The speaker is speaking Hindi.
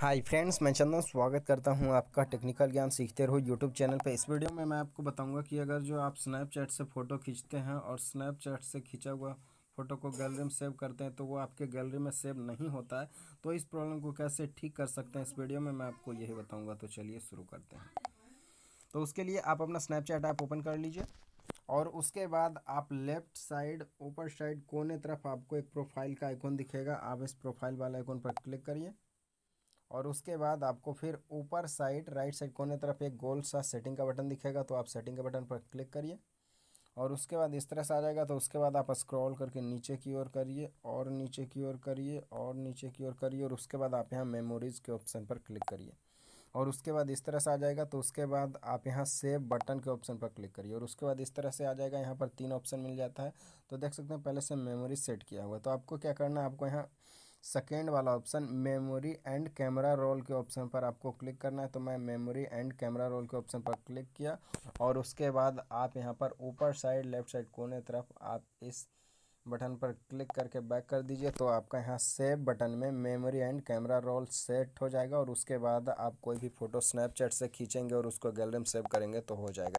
हाय फ्रेंड्स मैं चंदन स्वागत करता हूं आपका टेक्निकल ज्ञान सीखते रहो यूट्यूब चैनल पर इस वीडियो में मैं आपको बताऊंगा कि अगर जो आप स्नैपचैट से फ़ोटो खींचते हैं और स्नैपचैट से खींचा हुआ फ़ोटो को गैलरी में सेव करते हैं तो वो आपके गैलरी में सेव नहीं होता है तो इस प्रॉब्लम को कैसे ठीक कर सकते हैं इस वीडियो में मैं आपको यही बताऊँगा तो चलिए शुरू करते हैं तो उसके लिए आप अपना स्नैपचैट ऐप ओपन कर लीजिए और उसके बाद आप लेफ्ट साइड ऊपर साइड कोने तरफ आपको एक प्रोफाइल का आइकॉन दिखेगा आप इस प्रोफाइल वाले आइकॉन पर क्लिक करिए और उसके बाद आपको फिर ऊपर साइड राइट साइड कोने तरफ एक गोल सा सेटिंग का बटन दिखेगा तो आप सेटिंग के बटन पर क्लिक करिए और उसके बाद इस तरह से आ जाएगा तो उसके बाद आप स्क्रॉल करके नीचे की ओर करिए और नीचे की ओर करिए और नीचे की ओर करिए और उसके बाद आप यहाँ मेमोरीज़ के ऑप्शन पर क्लिक करिए और उसके बाद इस तरह से आ जाएगा तो उसके बाद आप यहाँ सेव बटन के ऑप्शन पर क्लिक करिए और उसके बाद इस तरह से आ जाएगा यहाँ पर तीन ऑप्शन मिल जाता है तो देख सकते हैं पहले से मेमोरी सेट किया हुआ तो आपको क्या करना है आपको यहाँ सेकेंड वाला option memory and camera roll के ऑप्शन पर आपको क्लिक करना है तो मैं मेमोरी एंड कैमरा रोल के ऑप्शन पर क्लिक किया और उसके बाद आप यहाँ पर ऊपर साइड लेफ्ट साइड कोने तरफ आप इस बटन पर क्लिक करके बैक कर दीजिए तो आपका यहाँ सेव बटन में memory and camera roll set हो जाएगा और उसके बाद आप कोई भी फ़ोटो स्नैपचैट से खींचेंगे और उसको गैलरी में सेव करेंगे तो हो जाएगा